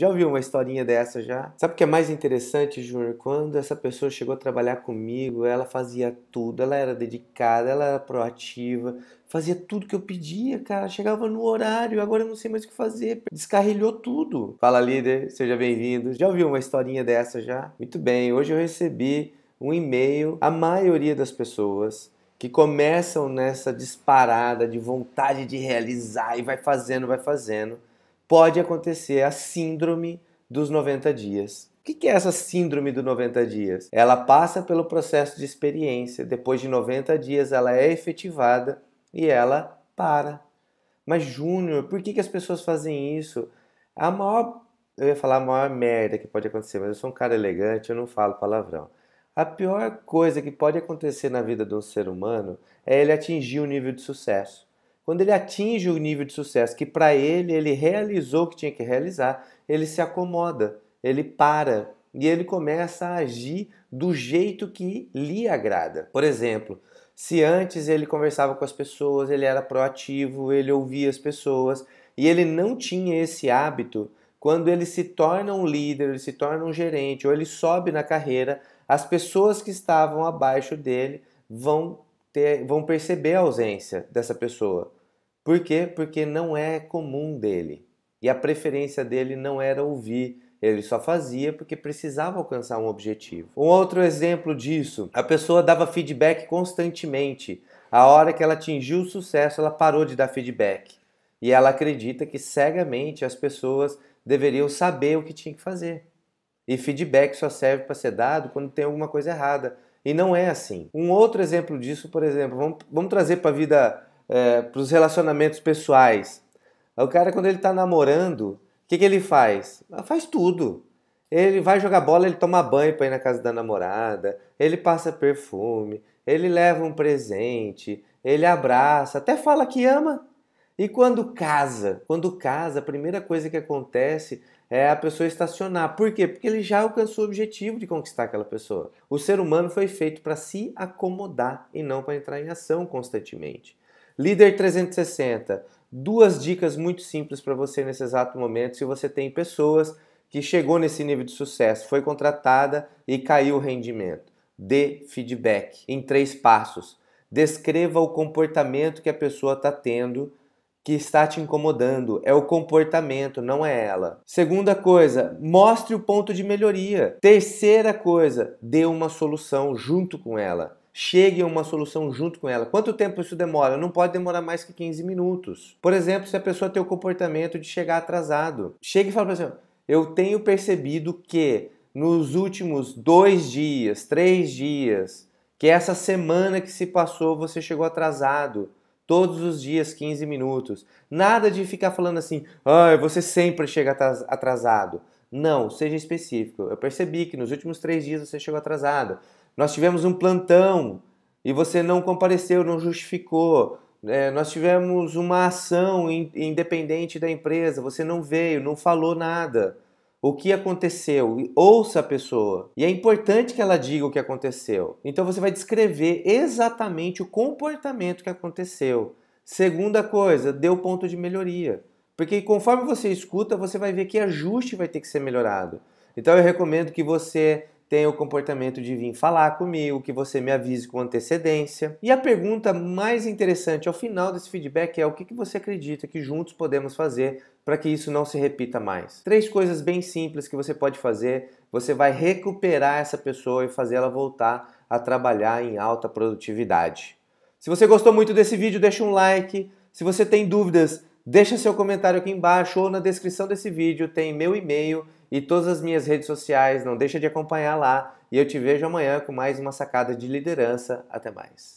Já ouviu uma historinha dessa já? Sabe o que é mais interessante, Júnior? Quando essa pessoa chegou a trabalhar comigo, ela fazia tudo, ela era dedicada, ela era proativa, fazia tudo que eu pedia, cara. Chegava no horário, agora eu não sei mais o que fazer. Descarrilhou tudo. Fala, líder, seja bem-vindo. Já ouviu uma historinha dessa já? Muito bem, hoje eu recebi um e-mail. A maioria das pessoas que começam nessa disparada de vontade de realizar e vai fazendo, vai fazendo pode acontecer a síndrome dos 90 dias. O que é essa síndrome dos 90 dias? Ela passa pelo processo de experiência, depois de 90 dias ela é efetivada e ela para. Mas, Júnior, por que, as pessoas fazem isso? A maior, eu ia falar a maior merda que pode acontecer, mas eu sou um cara elegante, eu não falo palavrão. A pior coisa que pode acontecer na vida de um ser humano é ele atingir o um nível de sucesso. Quando ele atinge o nível de sucesso que para ele ele realizou o que tinha que realizar, ele se acomoda, ele para e ele começa a agir do jeito que lhe agrada. Por exemplo, se antes ele conversava com as pessoas, ele era proativo, ele ouvia as pessoas e ele não tinha esse hábito, quando ele se torna um líder, ele se torna um gerente ou ele sobe na carreira, as pessoas que estavam abaixo dele vão ter, vão perceber a ausência dessa pessoa. Por quê? Porque não é comum dele. E a preferência dele não era ouvir ele só fazia porque precisava alcançar um objetivo. Um outro exemplo disso, a pessoa dava feedback constantemente. A hora que ela atingiu o sucesso, ela parou de dar feedback. E ela acredita que cegamente as pessoas deveriam saber o que tinha que fazer. E feedback só serve para ser dado quando tem alguma coisa errada. E não é assim. Um outro exemplo disso, por exemplo, vamos, vamos trazer para a vida é, para os relacionamentos pessoais. O cara, quando ele está namorando, o que, que ele faz? Ah, faz tudo. Ele vai jogar bola, ele toma banho para ir na casa da namorada, ele passa perfume, ele leva um presente, ele abraça, até fala que ama. E quando casa, quando casa, a primeira coisa que acontece é a pessoa estacionar. Por quê? Porque ele já alcançou o objetivo de conquistar aquela pessoa. O ser humano foi feito para se acomodar e não para entrar em ação constantemente. Líder 360. Duas dicas muito simples para você nesse exato momento. Se você tem pessoas que chegou nesse nível de sucesso, foi contratada e caiu o rendimento. Dê feedback em três passos. Descreva o comportamento que a pessoa está tendo que está te incomodando. É o comportamento, não é ela. Segunda coisa, mostre o ponto de melhoria. Terceira coisa, dê uma solução junto com ela chegue a uma solução junto com ela. Quanto tempo isso demora? Não pode demorar mais que 15 minutos. Por exemplo, se a pessoa tem o comportamento de chegar atrasado, chegue e fala para assim, eu tenho percebido que nos últimos dois dias, três dias, que essa semana que se passou você chegou atrasado todos os dias 15 minutos. Nada de ficar falando assim, ah, você sempre chega atrasado. Não, seja específico. Eu percebi que nos últimos três dias você chegou atrasado. Nós tivemos um plantão e você não compareceu, não justificou. É, nós tivemos uma ação in, independente da empresa, você não veio, não falou nada. O que aconteceu? Ouça a pessoa. E é importante que ela diga o que aconteceu. Então você vai descrever exatamente o comportamento que aconteceu. Segunda coisa, deu ponto de melhoria. Porque conforme você escuta, você vai ver que ajuste vai ter que ser melhorado. Então eu recomendo que você tenha o comportamento de vir falar comigo, que você me avise com antecedência. E a pergunta mais interessante ao final desse feedback é o que você acredita que juntos podemos fazer para que isso não se repita mais. Três coisas bem simples que você pode fazer. Você vai recuperar essa pessoa e fazer ela voltar a trabalhar em alta produtividade. Se você gostou muito desse vídeo, deixa um like. Se você tem dúvidas, deixa seu comentário aqui embaixo ou na descrição desse vídeo tem meu e-mail e todas as minhas redes sociais. Não deixa de acompanhar lá e eu te vejo amanhã com mais uma sacada de liderança. Até mais.